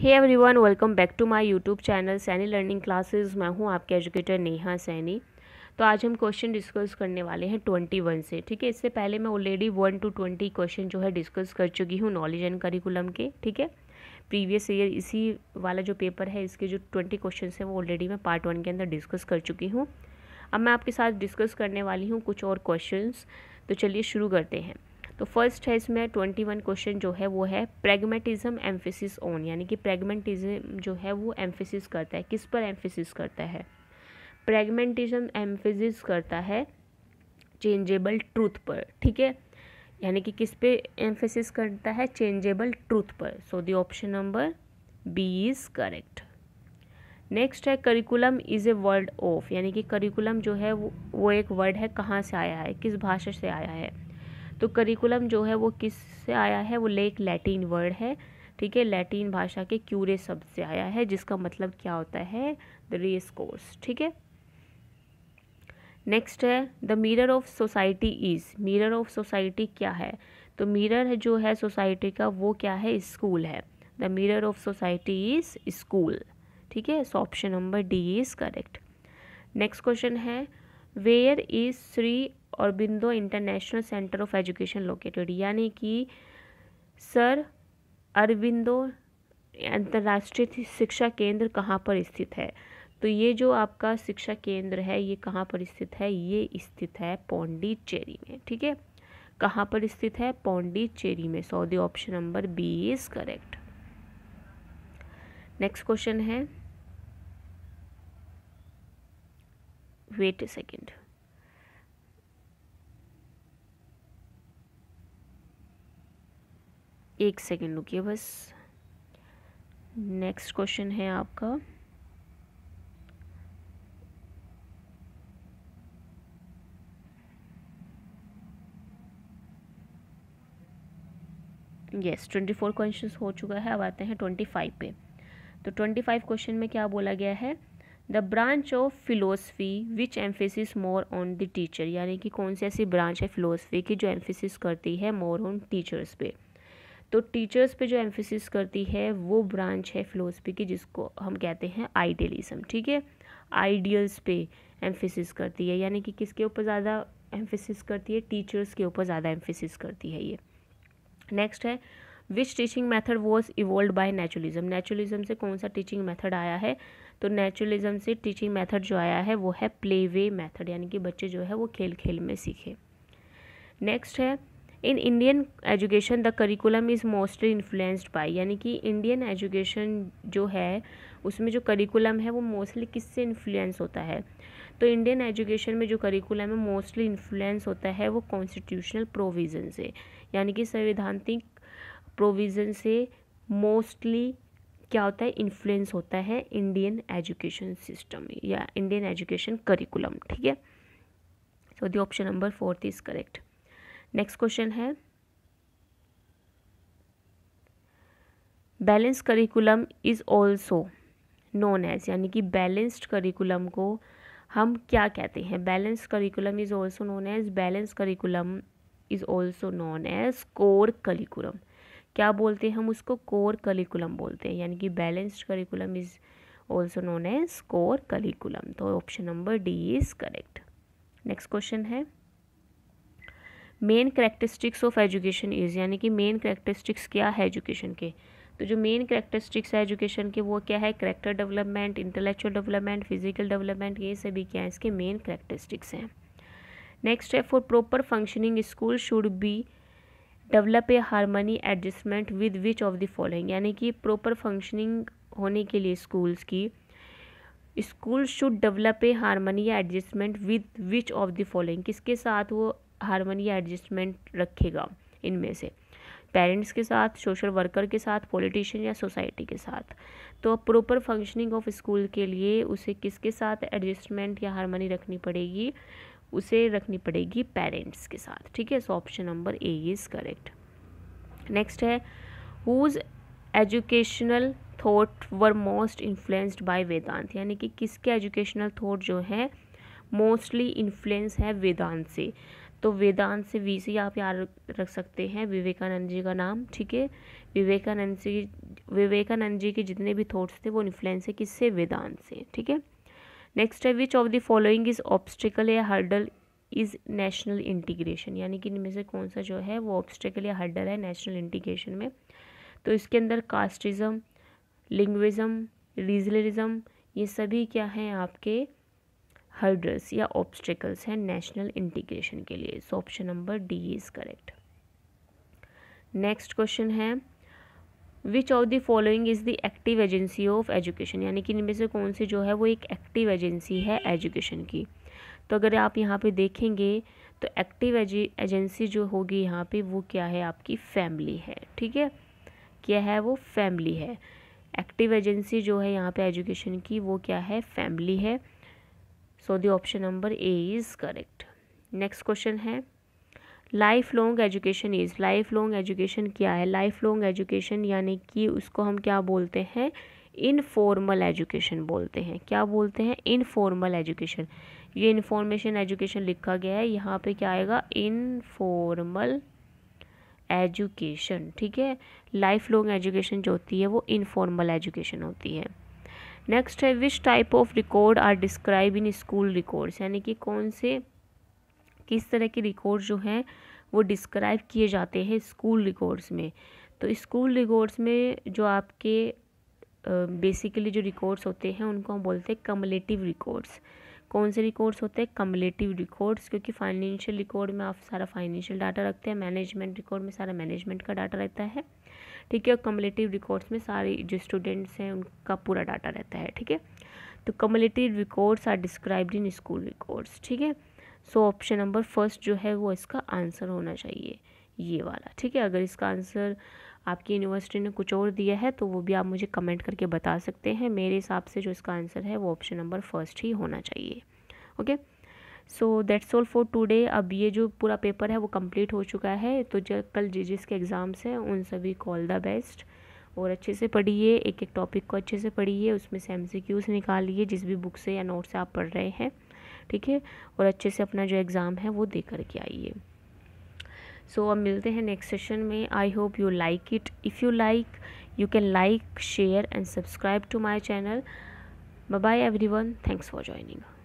Hey one welcome back to my YouTube channel Saini learning classes मैं हूँ आपके educator Neha Saini तो आज हम क्वेश्चन डिस्कस करने वाले हैं ट्वेंटी वन से ठीक है इससे पहले मैं already one to twenty question जो है डिस्कस कर चुकी हूँ नॉलेज एंड करिकुलम के ठीक है प्रीवियस ईयर इसी वाला जो पेपर है इसके जो ट्वेंटी क्वेश्चन हैं वो ऑलरेडी मैं पार्ट वन के अंदर डिस्कस कर चुकी हूँ अब मैं आपके साथ डिस्कस करने वाली हूँ कुछ और क्वेश्चन तो चलिए शुरू करते हैं तो फर्स्ट है इसमें ट्वेंटी वन क्वेश्चन जो है वो है प्रेगमेटिज्म एम्फिसिस ऑन यानी कि प्रेगमेटिज्म जो है वो एम्फेसिस करता है किस पर एम्फिसिस करता है प्रेगमेंटिज्म एम्फिसिस करता है चेंजेबल ट्रूथ पर ठीक है यानी कि किस पे एम्फिसिस करता है चेंजेबल ट्रूथ पर so the option number B is correct next है curriculum is a word of यानी कि करिकुलम जो है वो, वो एक वर्ड है कहाँ से आया है किस भाषा से आया है तो करिकुलम जो है वो किस से आया है वो लेक लैटिन वर्ड है ठीक है लैटिन भाषा के क्यूरे शब्द से आया है जिसका मतलब क्या होता है द रेस कोर्स ठीक है नेक्स्ट है the mirror of society is mirror of society क्या है तो मिरर जो है सोसाइटी का वो क्या है स्कूल है the mirror of society is school ठीक है so option number D is correct next question है where is Shri Aurobindo international centre of education located यानी कि सर अरबिंदो अंतर्राष्ट्रीय शिक्षा केंद्र कहाँ पर स्थित है तो ये जो आपका शिक्षा केंद्र है ये कहाँ पर स्थित है ये स्थित है पौंडीचेरी में ठीक है कहाँ पर स्थित है पौंडीचेरी में so the option number B is correct next question है वेट ए सेकेंड एक सेकेंड रुकिए बस नेक्स्ट क्वेश्चन है आपका यस ट्वेंटी फोर क्वेश्चन हो चुका है अब आते हैं ट्वेंटी फाइव पे तो ट्वेंटी फाइव क्वेश्चन में क्या बोला गया है the branch of philosophy which emphasis more on the teacher यानी कि कौन सी ऐसी ब्रांच है फिलोसफी की जो एम्फेसिस करती है मोर ऑन टीचर्स पे तो टीचर्स पे जो एम्फोसिस करती है वो ब्रांच है फ़िलोसफी की जिसको हम कहते हैं आइडियलिज्म ठीक है आइडियल्स पे एम्फोसिस करती है यानी कि किसके ऊपर ज़्यादा एम्फोसिस करती है टीचर्स के ऊपर ज़्यादा एम्फोसिस करती है ये नेक्स्ट है which teaching method was evolve by naturalism naturalism से कौन सा टीचिंग मेथड आया है तो नेचुरलिज्म से टीचिंग मेथड जो आया है वो है प्ले वे मैथड यानी कि बच्चे जो है वो खेल खेल में सीखे नेक्स्ट है in Indian education the curriculum is mostly influenced by यानी कि इंडियन एजुकेशन जो है उसमें जो करिकुलम है वो मोस्टली किससे इन्फ्लुएंस होता है तो इंडियन एजुकेशन में जो करिकुलम है मोस्टली इन्फ्लुएंस होता है वो कॉन्स्टिट्यूशनल प्रोविज़न से यानी कि संविधानिक प्रोविज़न से मोस्टली क्या होता है इन्फ्लुएंस होता है इंडियन एजुकेशन सिस्टम या इंडियन एजुकेशन करिकुलम ठीक है so the option number fourth is correct next question है balance curriculum is also known as यानी कि बैलेंस्ड करिकुलम को हम क्या कहते हैं balance curriculum is also known as balance curriculum is also known as core curriculum क्या बोलते हैं हम उसको कोर करिकुलम बोलते हैं यानी कि balanced curriculum is also known as core curriculum तो option number D is correct next question है main characteristics of education is यानी कि मेन करेक्टरिस्टिक्स क्या है एजुकेशन के तो जो मेन करेक्टरिस्टिक्स है एजुकेशन के वो क्या है character development intellectual development physical development ये सभी क्या है इसके मेन करेक्टरिस्टिक्स हैं नेक्स्ट है for proper functioning school should be develop a harmony adjustment with which of the following यानी कि प्रॉपर फंक्शनिंग होने के लिए स्कूल्स की school should develop a harmony या adjustment with which of the following किसके साथ वो हारमोनी या एडजस्टमेंट रखेगा इनमें से पेरेंट्स के साथ सोशल वर्कर के साथ पॉलिटिशियन या सोसाइटी के साथ तो अब प्रॉपर फंक्शनिंग ऑफ स्कूल के लिए उसे किसके साथ एडजस्टमेंट या हारमोनी रखनी पड़ेगी उसे रखनी पड़ेगी पेरेंट्स के साथ ठीक है so option number A is correct next है whose educational thought were most influenced by Vedanta यानी कि किसके एजुकेशनल थॉट जो है मोस्टली इन्फ्लुएंस है वेदांत से तो वेदांत से वी से आप याद रख सकते हैं विवेकानंद जी का नाम ठीक है विवेकानंद जी विवेकानंद जी के जितने भी थॉट्स थे वो इन्फ्लुएंस है किससे वेदांत से ठीक है नेक्स्ट है which of the following is obstacle या हर्डल इज़ नेशनल इंटीग्रेशन यानी कि इनमें से कौन सा जो है वो ऑब्स्टिकल या हर्डल है नेशनल इंटीग्रेशन में तो इसके अंदर कास्टिज्म लिंग्विज़म रीजनलिज़म ये सभी क्या हैं आपके हर्डल्स या ऑब्स्टिकल्स हैं नेशनल इंटीग्रेशन के लिए so option number D is correct next question है which of the following is the active agency of education यानी कि इनमें से कौन सी जो है वो एक एक्टिव एजेंसी है एजुकेशन की तो अगर आप यहाँ पे देखेंगे तो एक्टिव एजेंसी जो होगी यहाँ पे वो क्या है आपकी फैमिली है ठीक है क्या है वो फैमिली है एक्टिव एजेंसी जो है यहाँ पे एजुकेशन की वो क्या है फैमिली है so the option number A is correct next question है life long education is life long education क्या है लाइफ लॉन्ग एजुकेशन यानी कि उसको हम क्या बोलते हैं इनफॉर्मल एजुकेशन बोलते हैं क्या बोलते हैं इनफॉर्मल एजुकेशन ये इन्फॉर्मेशन एजुकेशन लिखा गया है यहाँ पे क्या आएगा इनफॉर्मल एजुकेशन ठीक है लाइफ लॉन्ग एजुकेशन जो होती है वो इनफॉर्मल एजुकेशन होती है नेक्स्ट है which type of record are describe in school records यानी कि कौन से किस तरह के रिकॉर्ड जो हैं वो डिस्क्राइब किए जाते हैं स्कूल रिकॉर्ड्स में तो स्कूल रिकॉर्ड्स में जो आपके बेसिकली जो रिकॉर्ड्स होते हैं उनको हम बोलते हैं कमलेटिव रिकॉर्ड्स कौन से रिकॉर्ड्स होते हैं कमलेटिव रिकॉर्ड्स क्योंकि फाइनेंशियल रिकॉर्ड में आप सारा फाइनेंशियल डाटा रखते हैं मैनेजमेंट रिकॉर्ड में सारा मैनेजमेंट का डाटा रहता है ठीक है और कम्युलेटिव रिकॉर्ड्स में सारे जो स्टूडेंट्स हैं उनका पूरा डाटा रहता है ठीक है तो cumulative records are described in school records ठीक है सो ऑप्शन नंबर फर्स्ट जो है वो इसका आंसर होना चाहिए ये वाला ठीक है अगर इसका आंसर आपकी यूनिवर्सिटी ने कुछ और दिया है तो वो भी आप मुझे कमेंट करके बता सकते हैं मेरे हिसाब से जो इसका आंसर है वो ऑप्शन नंबर फर्स्ट ही होना चाहिए okay okay? So that's all for today अब ये जो पूरा पेपर है वो कंप्लीट हो चुका है तो जब कल जिस के एग्ज़ाम्स हैं उन सभी को ऑल द बेस्ट और अच्छे से पढ़िए एक एक टॉपिक को अच्छे से पढ़िए उसमें से एम निकालिए जिस भी बुक से या नोट से आप पढ़ रहे हैं ठीक है और अच्छे से अपना जो एग्ज़ाम है वो दे करके आइए सो so, अब मिलते हैं नेक्स्ट सेशन में I hope you like it if you like you can like share and subscribe to my channel bye everyone thanks for joining